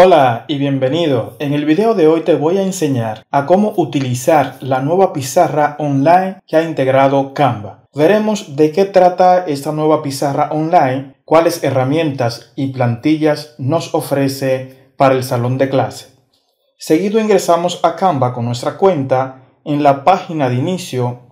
Hola y bienvenido. En el video de hoy te voy a enseñar a cómo utilizar la nueva pizarra online que ha integrado Canva. Veremos de qué trata esta nueva pizarra online, cuáles herramientas y plantillas nos ofrece para el salón de clase. Seguido ingresamos a Canva con nuestra cuenta. En la página de inicio,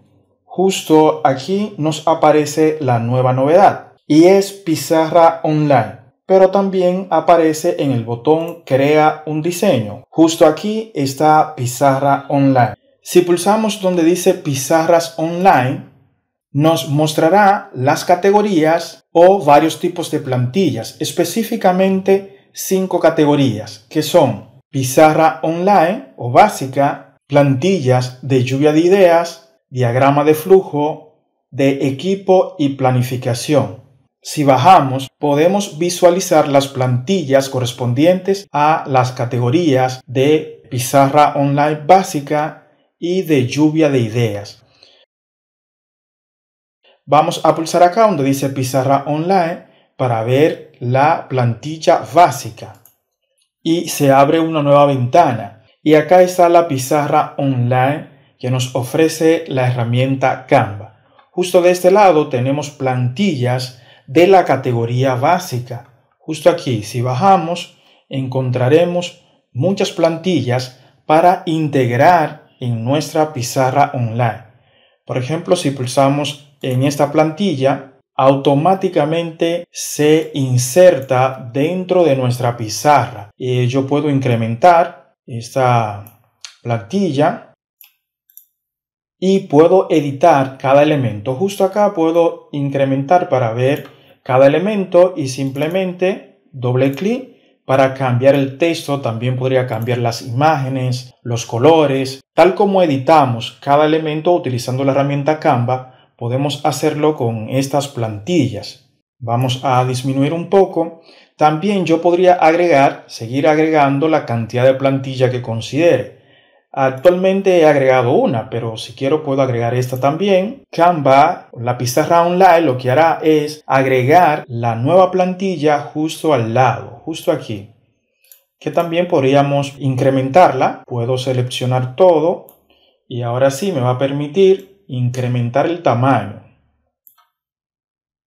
justo aquí nos aparece la nueva novedad y es pizarra online pero también aparece en el botón Crea un diseño. Justo aquí está Pizarra Online. Si pulsamos donde dice Pizarras Online, nos mostrará las categorías o varios tipos de plantillas, específicamente cinco categorías, que son pizarra online o básica, plantillas de lluvia de ideas, diagrama de flujo, de equipo y planificación. Si bajamos, podemos visualizar las plantillas correspondientes a las categorías de pizarra online básica y de lluvia de ideas. Vamos a pulsar acá donde dice pizarra online para ver la plantilla básica y se abre una nueva ventana. Y acá está la pizarra online que nos ofrece la herramienta Canva. Justo de este lado tenemos plantillas de la categoría básica. Justo aquí, si bajamos, encontraremos muchas plantillas para integrar en nuestra pizarra online. Por ejemplo, si pulsamos en esta plantilla, automáticamente se inserta dentro de nuestra pizarra. y eh, yo puedo incrementar esta plantilla y puedo editar cada elemento. Justo acá puedo incrementar para ver cada elemento y simplemente doble clic para cambiar el texto. También podría cambiar las imágenes, los colores. Tal como editamos cada elemento utilizando la herramienta Canva, podemos hacerlo con estas plantillas. Vamos a disminuir un poco. También yo podría agregar, seguir agregando la cantidad de plantilla que considere. Actualmente he agregado una, pero si quiero puedo agregar esta también. Canva, la pizarra online, lo que hará es agregar la nueva plantilla justo al lado, justo aquí. Que también podríamos incrementarla. Puedo seleccionar todo y ahora sí me va a permitir incrementar el tamaño.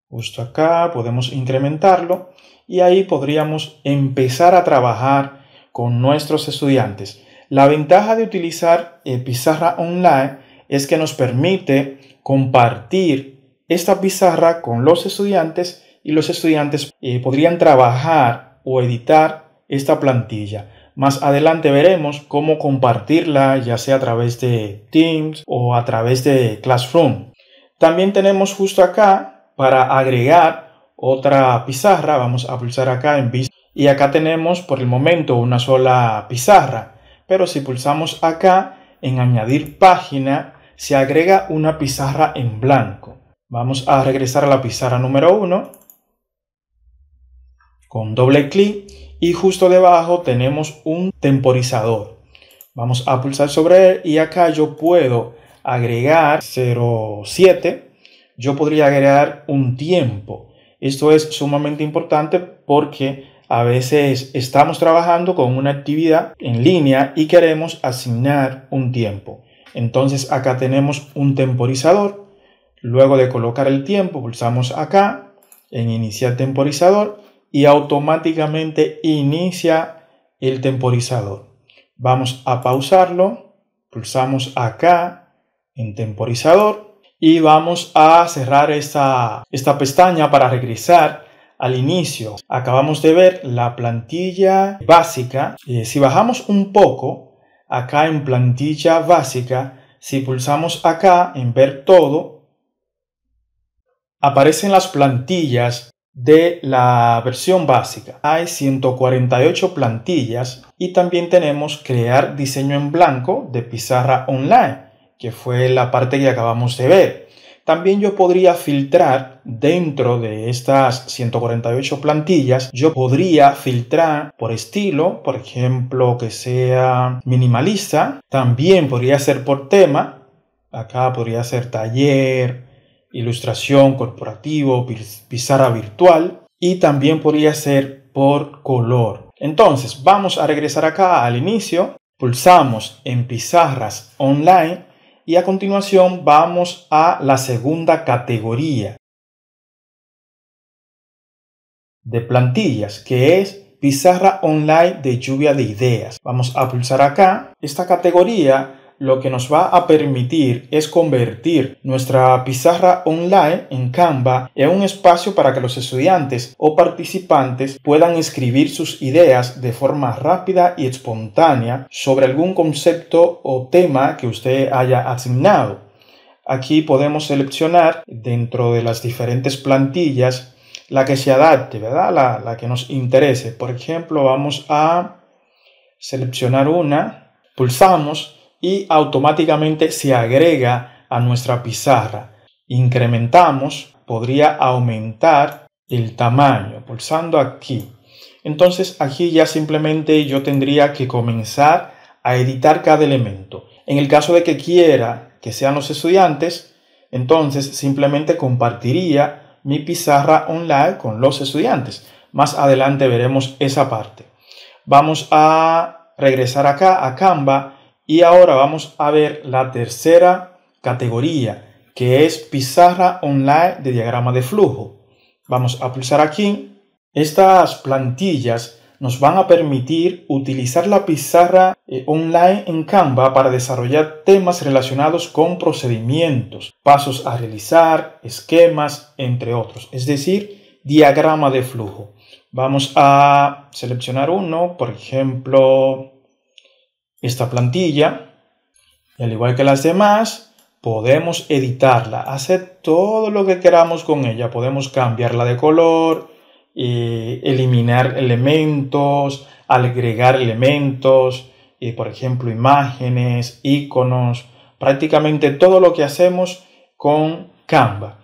Justo acá podemos incrementarlo y ahí podríamos empezar a trabajar con nuestros estudiantes. La ventaja de utilizar pizarra online es que nos permite compartir esta pizarra con los estudiantes y los estudiantes eh, podrían trabajar o editar esta plantilla. Más adelante veremos cómo compartirla ya sea a través de Teams o a través de Classroom. También tenemos justo acá para agregar otra pizarra. Vamos a pulsar acá en y acá tenemos por el momento una sola pizarra pero si pulsamos acá en añadir página, se agrega una pizarra en blanco. Vamos a regresar a la pizarra número 1 con doble clic y justo debajo tenemos un temporizador. Vamos a pulsar sobre él y acá yo puedo agregar 07. Yo podría agregar un tiempo. Esto es sumamente importante porque a veces estamos trabajando con una actividad en línea y queremos asignar un tiempo. Entonces acá tenemos un temporizador. Luego de colocar el tiempo, pulsamos acá en iniciar temporizador y automáticamente inicia el temporizador. Vamos a pausarlo, pulsamos acá en temporizador y vamos a cerrar esta, esta pestaña para regresar al inicio. Acabamos de ver la plantilla básica. Eh, si bajamos un poco, acá en plantilla básica, si pulsamos acá en ver todo, aparecen las plantillas de la versión básica. Hay 148 plantillas y también tenemos crear diseño en blanco de pizarra online, que fue la parte que acabamos de ver. También yo podría filtrar dentro de estas 148 plantillas, yo podría filtrar por estilo, por ejemplo, que sea minimalista. También podría ser por tema. Acá podría ser taller, ilustración corporativo, pizarra virtual. Y también podría ser por color. Entonces, vamos a regresar acá al inicio. Pulsamos en pizarras online y a continuación vamos a la segunda categoría de plantillas, que es pizarra online de lluvia de ideas. Vamos a pulsar acá. Esta categoría lo que nos va a permitir es convertir nuestra pizarra online en Canva en un espacio para que los estudiantes o participantes puedan escribir sus ideas de forma rápida y espontánea sobre algún concepto o tema que usted haya asignado. Aquí podemos seleccionar dentro de las diferentes plantillas la que se adapte, ¿verdad? La, la, que nos interese. Por ejemplo, vamos a seleccionar una, pulsamos y automáticamente se agrega a nuestra pizarra. Incrementamos, podría aumentar el tamaño, pulsando aquí. Entonces aquí ya simplemente yo tendría que comenzar a editar cada elemento. En el caso de que quiera que sean los estudiantes, entonces simplemente compartiría mi pizarra online con los estudiantes. Más adelante veremos esa parte. Vamos a regresar acá a Canva y ahora vamos a ver la tercera categoría, que es pizarra online de diagrama de flujo. Vamos a pulsar aquí. Estas plantillas nos van a permitir utilizar la pizarra eh, online en Canva para desarrollar temas relacionados con procedimientos, pasos a realizar, esquemas, entre otros. Es decir, diagrama de flujo. Vamos a seleccionar uno, por ejemplo, esta plantilla, y al igual que las demás, podemos editarla, hacer todo lo que queramos con ella. Podemos cambiarla de color, eliminar elementos, agregar elementos, por ejemplo, imágenes, iconos, prácticamente todo lo que hacemos con Canva.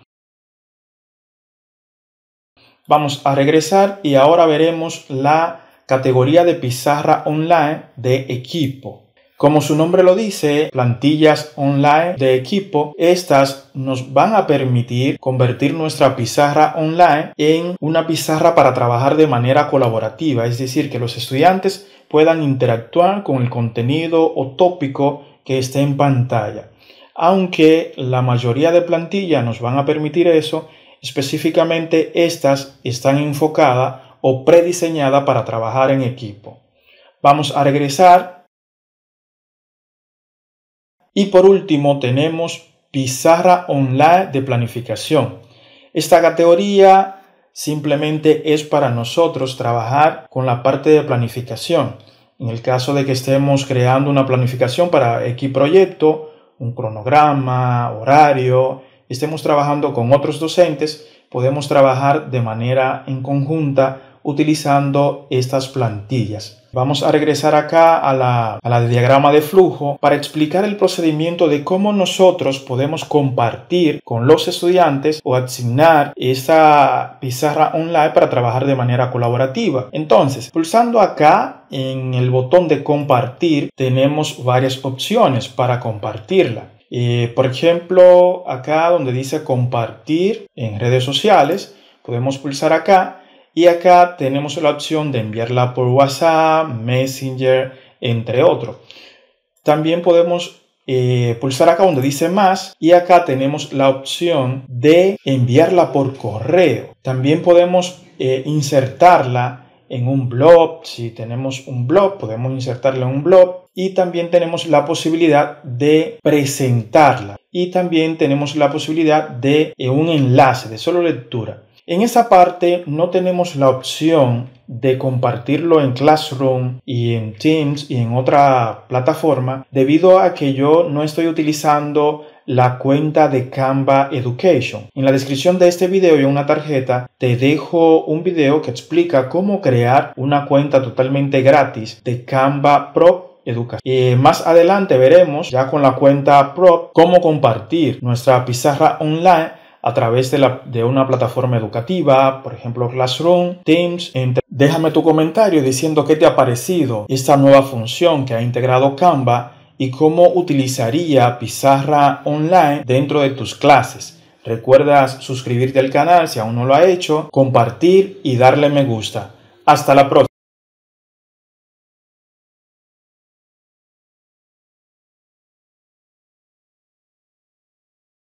Vamos a regresar y ahora veremos la categoría de pizarra online de equipo. Como su nombre lo dice, plantillas online de equipo, estas nos van a permitir convertir nuestra pizarra online en una pizarra para trabajar de manera colaborativa, es decir, que los estudiantes puedan interactuar con el contenido o tópico que esté en pantalla. Aunque la mayoría de plantillas nos van a permitir eso, específicamente estas están enfocadas o prediseñada para trabajar en equipo. Vamos a regresar. Y por último tenemos pizarra online de planificación. Esta categoría simplemente es para nosotros trabajar con la parte de planificación. En el caso de que estemos creando una planificación para equipo proyecto, un cronograma, horario, estemos trabajando con otros docentes, podemos trabajar de manera en conjunta utilizando estas plantillas. Vamos a regresar acá a la, diagrama de flujo para explicar el procedimiento de cómo nosotros podemos compartir con los estudiantes o asignar esta pizarra online para trabajar de manera colaborativa. Entonces, pulsando acá en el botón de compartir tenemos varias opciones para compartirla. Eh, por ejemplo, acá donde dice compartir en redes sociales, podemos pulsar acá y acá tenemos la opción de enviarla por WhatsApp, Messenger, entre otros. También podemos eh, pulsar acá donde dice más y acá tenemos la opción de enviarla por correo. También podemos eh, insertarla en un blog. Si tenemos un blog, podemos insertarla en un blog. Y también tenemos la posibilidad de presentarla. Y también tenemos la posibilidad de eh, un enlace de solo lectura. En esa parte no tenemos la opción de compartirlo en Classroom y en Teams y en otra plataforma debido a que yo no estoy utilizando la cuenta de Canva Education. En la descripción de este video y en una tarjeta te dejo un video que explica cómo crear una cuenta totalmente gratis de Canva Pro Education. Eh, más adelante veremos ya con la cuenta Pro cómo compartir nuestra pizarra online a través de, una plataforma educativa, por ejemplo Classroom, Teams. Déjame tu comentario diciendo qué te ha parecido esta nueva función que ha integrado Canva y cómo utilizaría Pizarra Online dentro de tus clases. Recuerdas suscribirte al canal si aún no lo ha hecho, compartir y darle me gusta. Hasta la próxima.